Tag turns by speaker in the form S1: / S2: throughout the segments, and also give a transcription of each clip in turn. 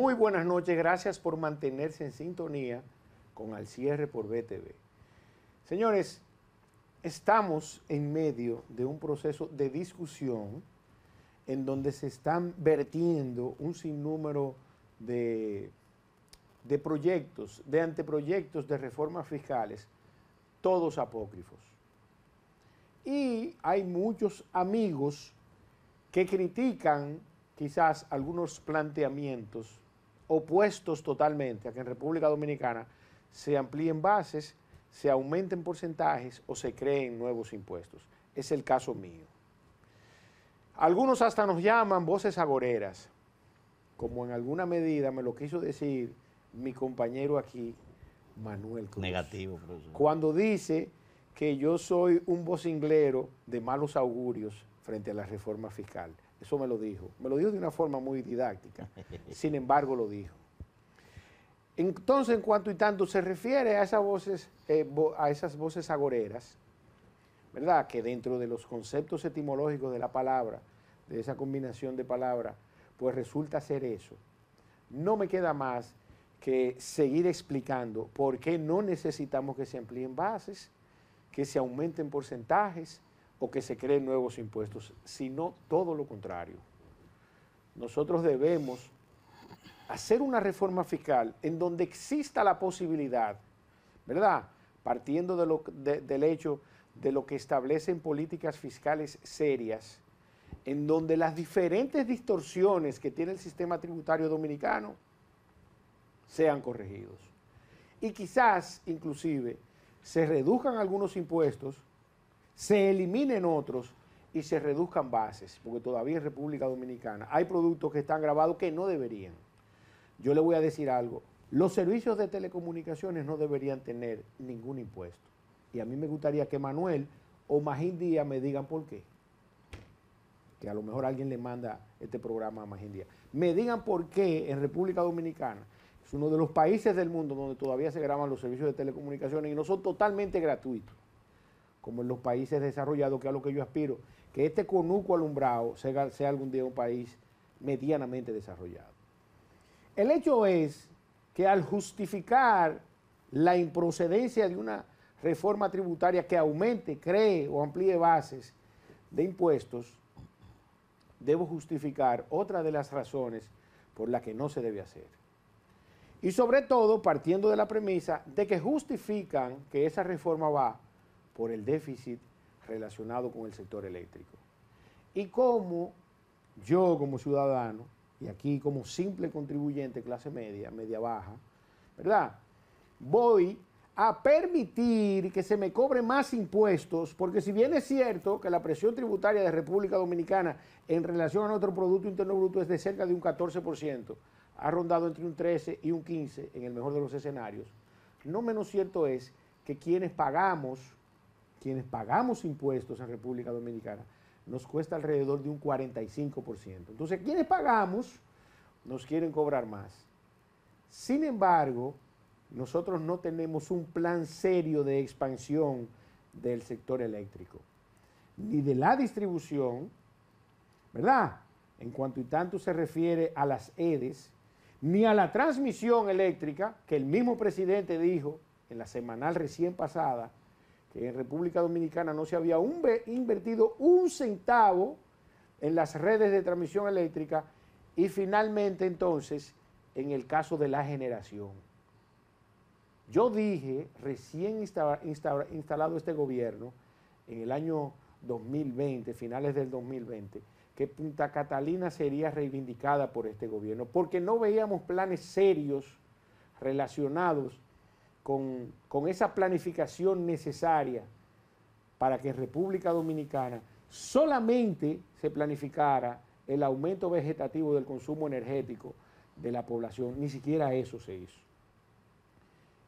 S1: Muy buenas noches, gracias por mantenerse en sintonía con Al Cierre por BTV. Señores, estamos en medio de un proceso de discusión en donde se están vertiendo un sinnúmero de, de proyectos, de anteproyectos de reformas fiscales, todos apócrifos. Y hay muchos amigos que critican quizás algunos planteamientos opuestos totalmente a que en República Dominicana se amplíen bases, se aumenten porcentajes o se creen nuevos impuestos. Es el caso mío. Algunos hasta nos llaman voces agoreras, como en alguna medida me lo quiso decir mi compañero aquí, Manuel Cruz. Negativo, Cuando dice que yo soy un vocinglero de malos augurios frente a la reforma fiscal. Eso me lo dijo. Me lo dijo de una forma muy didáctica. Sin embargo, lo dijo. Entonces, en cuanto y tanto se refiere a esas voces, eh, a esas voces agoreras, ¿verdad? Que dentro de los conceptos etimológicos de la palabra, de esa combinación de palabras, pues resulta ser eso. No me queda más que seguir explicando por qué no necesitamos que se amplíen bases, que se aumenten porcentajes, o que se creen nuevos impuestos, sino todo lo contrario. Nosotros debemos hacer una reforma fiscal en donde exista la posibilidad, ¿verdad? Partiendo del hecho de lo que establecen políticas fiscales serias, en donde las diferentes distorsiones que tiene el sistema tributario dominicano sean corregidos. Y quizás, inclusive, se reduzcan algunos impuestos se eliminen otros y se reduzcan bases, porque todavía en República Dominicana hay productos que están grabados que no deberían. Yo le voy a decir algo, los servicios de telecomunicaciones no deberían tener ningún impuesto. Y a mí me gustaría que Manuel o Magín Díaz me digan por qué. Que a lo mejor alguien le manda este programa a Magín Díaz. Me digan por qué en República Dominicana es uno de los países del mundo donde todavía se graban los servicios de telecomunicaciones y no son totalmente gratuitos como en los países desarrollados, que es a lo que yo aspiro, que este conuco alumbrado sea, algún día un país medianamente desarrollado. El hecho es que al justificar la improcedencia de una reforma tributaria que aumente, cree o amplíe bases de impuestos, debo justificar otra de las razones por las que no se debe hacer. Y sobre todo partiendo de la premisa de que justifican que esa reforma va por el déficit relacionado con el sector eléctrico. Y cómo yo como ciudadano, y aquí como simple contribuyente clase media, media baja, ¿verdad? Voy a permitir que se me cobre más impuestos, porque si bien es cierto que la presión tributaria de República Dominicana en relación a nuestro Producto Interno Bruto es de cerca de un 14%, ha rondado entre un 13 y un 15 en el mejor de los escenarios, no menos cierto es que quienes pagamos quienes pagamos impuestos en República Dominicana, nos cuesta alrededor de un 45%. Entonces, quienes pagamos nos quieren cobrar más. Sin embargo, nosotros no tenemos un plan serio de expansión del sector eléctrico, ni de la distribución, ¿verdad? En cuanto y tanto se refiere a las EDES, ni a la transmisión eléctrica, que el mismo presidente dijo en la semanal recién pasada, que en República Dominicana no se había invertido un centavo en las redes de transmisión eléctrica y finalmente entonces en el caso de la generación. Yo dije, recién instalado este gobierno, en el año 2020, finales del 2020, que Punta Catalina sería reivindicada por este gobierno, porque no veíamos planes serios relacionados con, esa planificación necesaria para que República Dominicana solamente se planificara el aumento vegetativo del consumo energético de la población. Ni siquiera eso se hizo.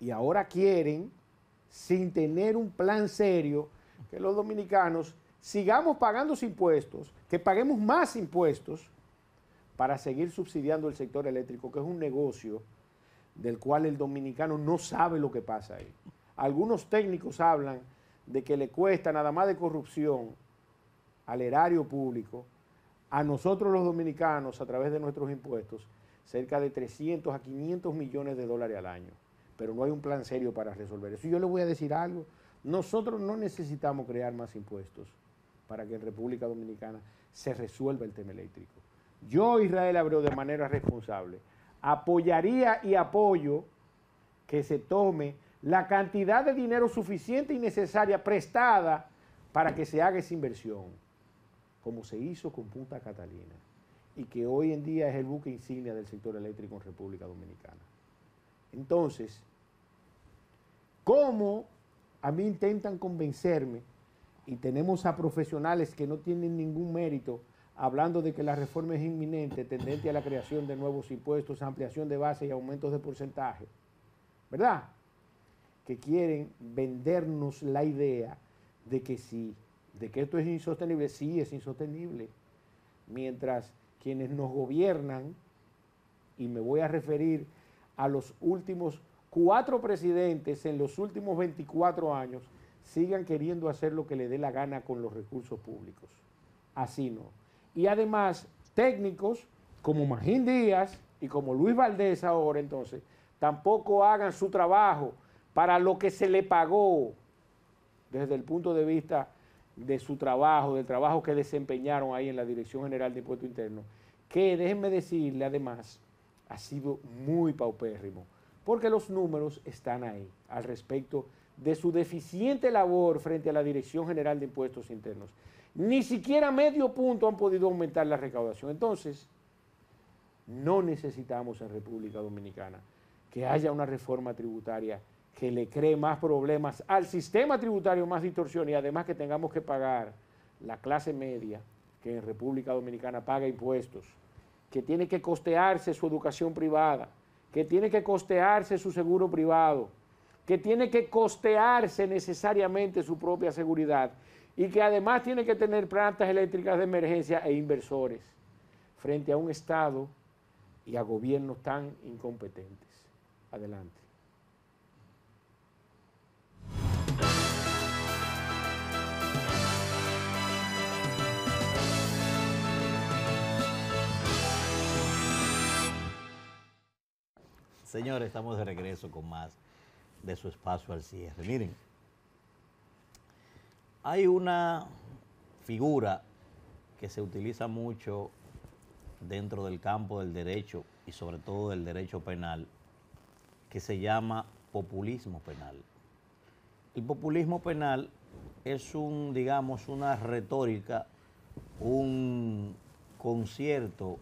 S1: Y ahora quieren, sin tener un plan serio, que los dominicanos sigamos pagando impuestos, que paguemos más impuestos para seguir subsidiando el sector eléctrico, que es un negocio del cual el dominicano no sabe lo que pasa ahí. Algunos técnicos hablan de que le cuesta nada más de corrupción al erario público, a nosotros los dominicanos, a través de nuestros impuestos, cerca de 300 a 500 millones de dólares al año. Pero no hay un plan serio para resolver eso. Y yo le voy a decir algo, nosotros no necesitamos crear más impuestos para que en República Dominicana se resuelva el tema eléctrico. Yo, Israel abrió de manera responsable, apoyaría y apoyo que se tome la cantidad de dinero suficiente y necesaria prestada para que se haga esa inversión, como se hizo con Punta Catalina, y que hoy en día es el buque insignia del sector eléctrico en República Dominicana. Entonces, ¿cómo a mí intentan convencerme y tenemos a profesionales que no tienen ningún mérito hablando de que la reforma es inminente, tendente a la creación de nuevos impuestos, ampliación de base y aumentos de porcentaje, ¿verdad? Que quieren vendernos la idea de que sí, de que esto es insostenible, sí es insostenible. Mientras quienes nos gobiernan, y me voy a referir a los últimos cuatro presidentes en los últimos 24 años, sigan queriendo hacer lo que le dé la gana con los recursos públicos. Así no y además técnicos como Magín Díaz y como Luis Valdés ahora entonces, tampoco hagan su trabajo para lo que se le pagó desde el punto de vista de su trabajo, del trabajo que desempeñaron ahí en la Dirección General de Impuestos Internos, que déjenme decirle además, ha sido muy paupérrimo, porque los números están ahí al respecto de su deficiente labor frente a la Dirección General de Impuestos Internos. Ni siquiera medio punto han podido aumentar la recaudación. Entonces, no necesitamos en República Dominicana que haya una reforma tributaria que le cree más problemas al sistema tributario, más distorsión y además que tengamos que pagar la clase media que en República Dominicana paga impuestos, que tiene que costearse su educación privada, que tiene que costearse su seguro privado, que tiene que costearse necesariamente su propia seguridad y que además tiene que tener plantas eléctricas de emergencia e inversores frente a un Estado y a gobiernos tan incompetentes. Adelante.
S2: Señores, estamos de regreso con más de su espacio al cierre. Miren, hay una figura que se utiliza mucho dentro del campo del derecho y sobre todo del derecho penal, que se llama populismo penal. El populismo penal es un, digamos, una retórica, un concierto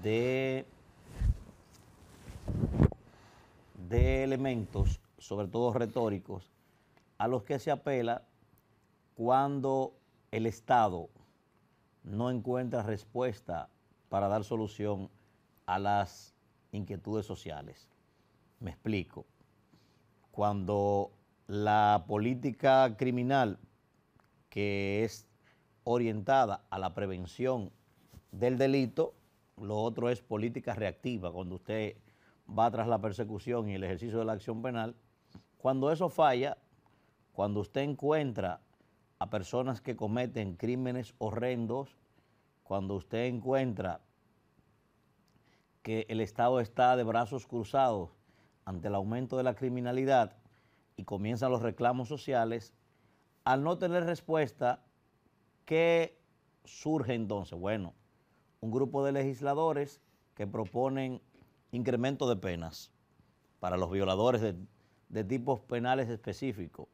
S2: de, de elementos, sobre todo retóricos, a los que se apela cuando el Estado no encuentra respuesta para dar solución a las inquietudes sociales. Me explico. Cuando la política criminal que es orientada a la prevención del delito, lo otro es política reactiva, cuando usted va tras la persecución y el ejercicio de la acción penal, cuando eso falla, cuando usted encuentra a personas que cometen crímenes horrendos, cuando usted encuentra que el Estado está de brazos cruzados ante el aumento de la criminalidad y comienzan los reclamos sociales, al no tener respuesta, ¿qué surge entonces? Bueno, un grupo de legisladores que proponen incremento de penas para los violadores de, de tipos penales específicos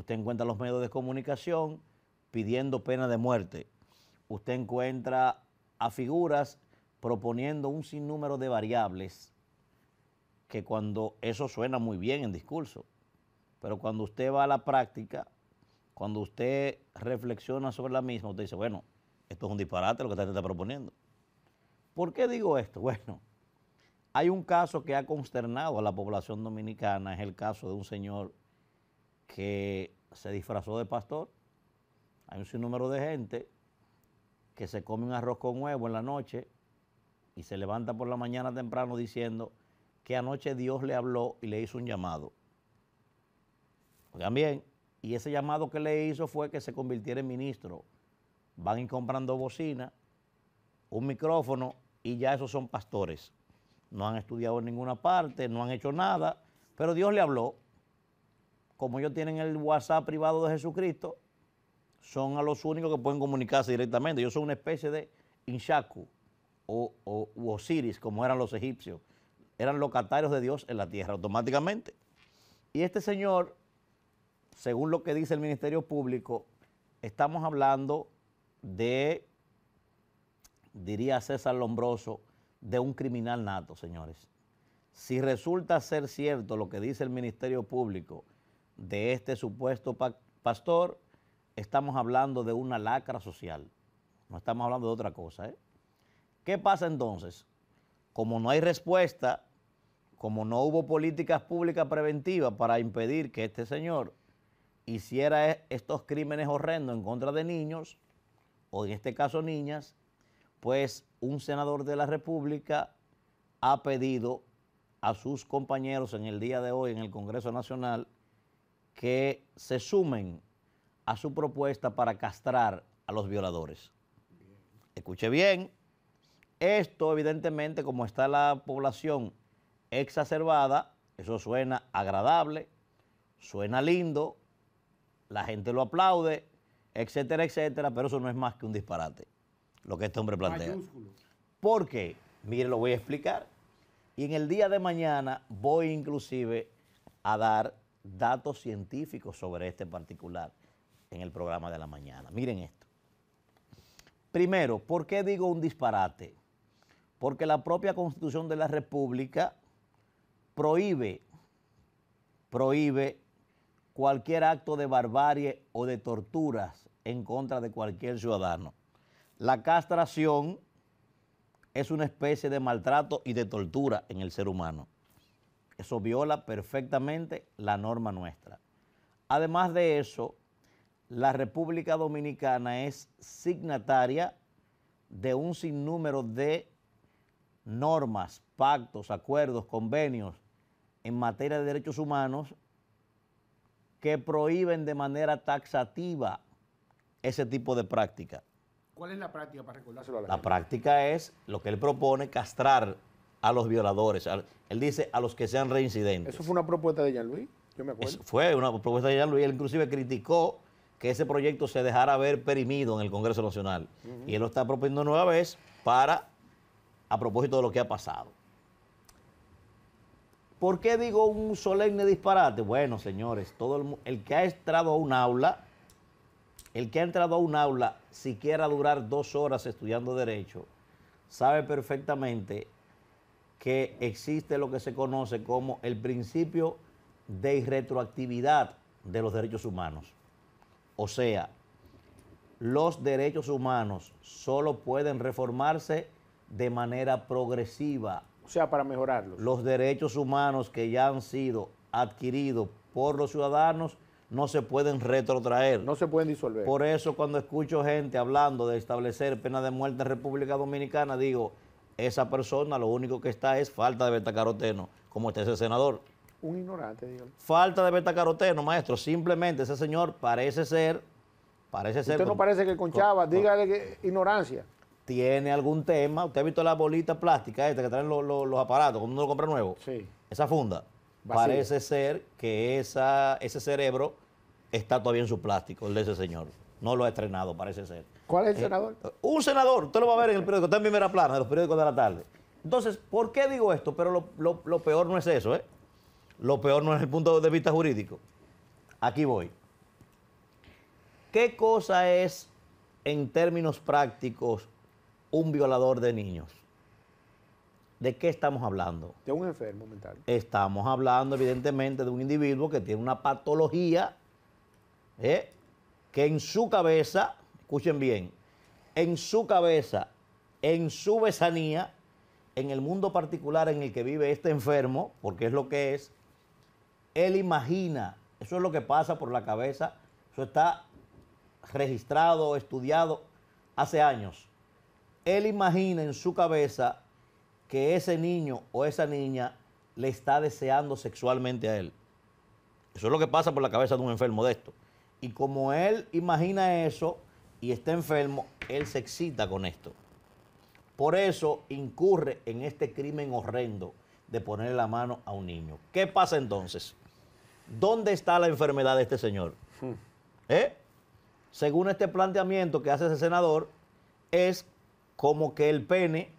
S2: Usted encuentra los medios de comunicación pidiendo pena de muerte. Usted encuentra a figuras proponiendo un sinnúmero de variables que cuando eso suena muy bien en discurso, pero cuando usted va a la práctica, cuando usted reflexiona sobre la misma, usted dice, bueno, esto es un disparate lo que usted está proponiendo. ¿Por qué digo esto? Bueno, hay un caso que ha consternado a la población dominicana, es el caso de un señor que se disfrazó de pastor. Hay un sinnúmero de gente que se come un arroz con huevo en la noche y se levanta por la mañana temprano diciendo que anoche Dios le habló y le hizo un llamado. Oigan bien, y ese llamado que le hizo fue que se convirtiera en ministro. Van y comprando bocina, un micrófono y ya esos son pastores. No han estudiado en ninguna parte, no han hecho nada, pero Dios le habló como ellos tienen el WhatsApp privado de Jesucristo, son a los únicos que pueden comunicarse directamente. Yo soy una especie de Inshaku o, Osiris, como eran los egipcios. Eran locatarios de Dios en la tierra automáticamente. Y este señor, según lo que dice el Ministerio Público, estamos hablando de, diría César Lombroso, de un criminal nato, señores. Si resulta ser cierto lo que dice el Ministerio Público, de este supuesto pastor, estamos hablando de una lacra social. No estamos hablando de otra cosa. ¿eh? ¿Qué pasa entonces? Como no hay respuesta, como no hubo políticas públicas preventivas para impedir que este señor hiciera e-, estos crímenes horrendos en contra de niños, o en este caso niñas, pues un senador de la República ha pedido a sus compañeros en el día de hoy en el Congreso Nacional que se sumen a su propuesta para castrar a los violadores. Escuche bien, esto evidentemente como está la población exacerbada, eso suena agradable, suena lindo, la gente lo aplaude, etcétera, etcétera, pero eso no es más que un disparate, lo que este hombre plantea. Porque, ¿Por Mire, lo voy a explicar. Y en el día de mañana voy inclusive a dar datos científicos sobre este particular en el programa de la mañana. Miren esto. Primero, ¿por qué digo un disparate? Porque la propia Constitución de la República prohíbe, prohíbe cualquier acto de barbarie o de torturas en contra de cualquier ciudadano. La castración es una especie de maltrato y de tortura en el ser humano. Eso viola perfectamente la norma nuestra. Además de eso, la República Dominicana es signataria de un sinnúmero de normas, pactos, acuerdos, convenios en materia de derechos humanos que prohíben de manera taxativa ese tipo de práctica.
S1: ¿Cuál es la práctica para recordárselo a la,
S2: la práctica es lo que él propone, castrar a los violadores. él dice a los que sean reincidentes. Eso fue una propuesta de Jean Luis, yo me acuerdo. fue una propuesta de Jean louis Él inclusive criticó que ese proyecto se dejara ver perimido en el Congreso Nacional. Y él lo está proponiendo nueva vez para, a propósito de lo que ha pasado. ¿Por qué digo un solemne disparate? Bueno, señores, todo el, el que ha entrado a un aula, el que ha entrado a un aula, siquiera durar dos horas estudiando derecho, sabe perfectamente que existe lo que se conoce como el principio de irretroactividad de los derechos humanos. O sea, los derechos humanos solo pueden reformarse de manera progresiva. O sea, para mejorarlos. Los derechos humanos que ya han sido adquiridos por los ciudadanos no se pueden retrotraer. No se pueden disolver. Por eso cuando escucho gente hablando de establecer pena de muerte en República Dominicana, digo, esa persona lo único que está es falta de caroteno, como está ese senador.
S1: Un ignorante, digo.
S2: Falta de caroteno, maestro. Simplemente ese señor parece ser... Parece ser ¿Usted no parece que conchaba, dígale que, ignorancia? Tiene algún tema. ¿Usted ha visto la bolita plástica esta que traen los, aparatos cuando uno lo compra nuevo? Sí. Esa funda. Parece ser que ese cerebro está todavía en su plástico, el de ese señor. No lo ha estrenado, parece ser. ¿Cuál es el eh, senador? Un senador, usted lo va a ver en el periódico, está en primera plana en los periódicos de la tarde. Entonces, ¿por qué digo esto? Pero lo, lo peor no es eso, ¿eh? Lo peor no es el punto de vista jurídico. Aquí voy. ¿Qué cosa es, en términos prácticos, un violador de niños? ¿De qué estamos hablando?
S1: De un enfermo mental.
S2: Estamos hablando, evidentemente, de un individuo que tiene una patología ¿eh? que en su cabeza, escuchen bien, en su cabeza, en su besanía, en el mundo particular en el que vive este enfermo, porque es lo que es, él imagina, eso es lo que pasa por la cabeza, eso está registrado, estudiado hace años. Él imagina en su cabeza que ese niño o esa niña le está deseando sexualmente a él. Eso es lo que pasa por la cabeza de un enfermo de esto. Y como él imagina eso y está enfermo, él se excita con esto. Por eso incurre en este crimen horrendo de poner la mano a un niño. ¿Qué pasa entonces? ¿Dónde está la enfermedad de este señor? Hmm. ¿Eh? Según este planteamiento que hace ese senador, es como que el pene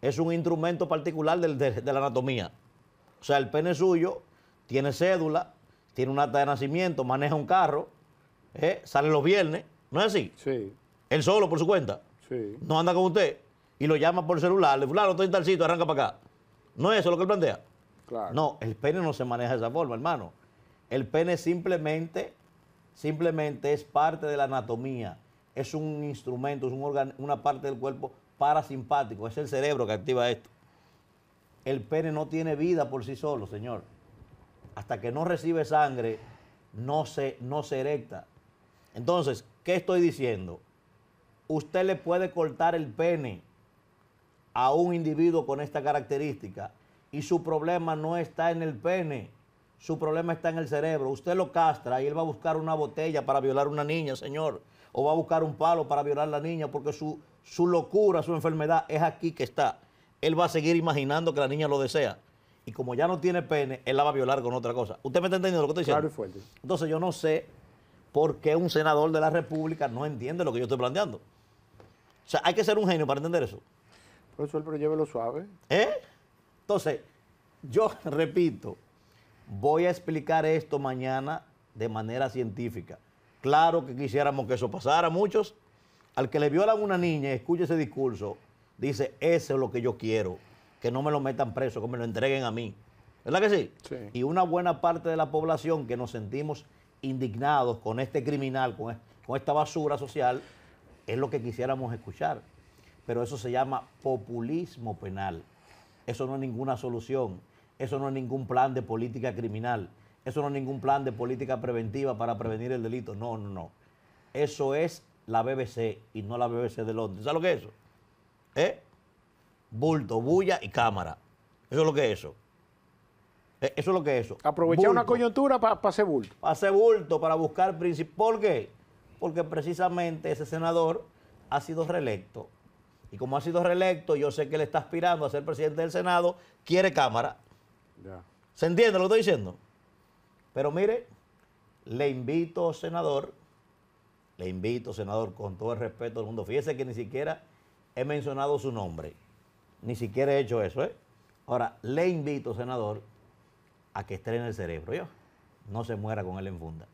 S2: es un instrumento particular de la anatomía. O sea, el pene suyo tiene cédula, tiene un acta de nacimiento, maneja un carro, eh, sale los viernes, ¿no es así? Sí. Él solo por su cuenta. Sí. No anda con usted y lo llama por celular, le fulano, estoy en tal arranca para acá. No es eso lo que él plantea. Claro. No, el pene no se maneja de esa forma, hermano. El pene simplemente, simplemente es parte de la anatomía, es un instrumento, es un órgano, una parte del cuerpo parasimpático, es el cerebro que activa esto. El pene no tiene vida por sí solo, señor hasta que no recibe sangre, no se, no erecta. Entonces, ¿qué estoy diciendo? Usted le puede cortar el pene a un individuo con esta característica y su problema no está en el pene, su problema está en el cerebro. Usted lo castra y él va a buscar una botella para violar a una niña, señor, o va a buscar un palo para violar a la niña porque su, su locura, su enfermedad es aquí que está. Él va a seguir imaginando que la niña lo desea y como ya no tiene pene, él la va a violar con otra cosa. ¿Usted me está entendiendo lo que estoy diciendo? Claro y fuerte. Entonces yo no sé por qué un senador de la República no entiende lo que yo estoy planteando. O sea, hay que ser un genio para entender eso. Por eso él pero lo suave. ¿Eh? Entonces, yo repito, voy a explicar esto mañana de manera científica. Claro que quisiéramos que eso pasara muchos. Al que le violan a una niña y escuche ese discurso, dice, eso es lo que yo quiero que no me lo metan preso, que me lo entreguen a mí. ¿Verdad que sí? Y una buena parte de la población que nos sentimos indignados con este criminal, con, con esta basura social, es lo que quisiéramos escuchar. Pero eso se llama populismo penal. Eso no es ninguna solución. Eso no es ningún plan de política criminal. Eso no es ningún plan de política preventiva para prevenir el delito. No, no, no. Eso es la BBC y no la BBC de Londres. ¿Sabes lo que es eso? ¿Eh? bulto, bulla y cámara. Eso es lo que es eso. E, eso es lo que es eso. Aprovechar una coyuntura para hacer bulto. Para hacer bulto, para buscar principio. ¿Por qué? Porque precisamente ese senador ha sido reelecto. Y como ha sido reelecto, yo sé que él está aspirando a ser presidente del Senado, quiere cámara. Ya. ¿Se entiende lo que estoy diciendo? Pero mire, le invito, senador, le invito, senador, con todo el respeto del mundo. Fíjese que ni siquiera he mencionado su nombre. Ni siquiera he hecho eso, ¿eh? Ahora, le invito, senador, a que estrene el cerebro, ¿yo? No se muera con él en funda.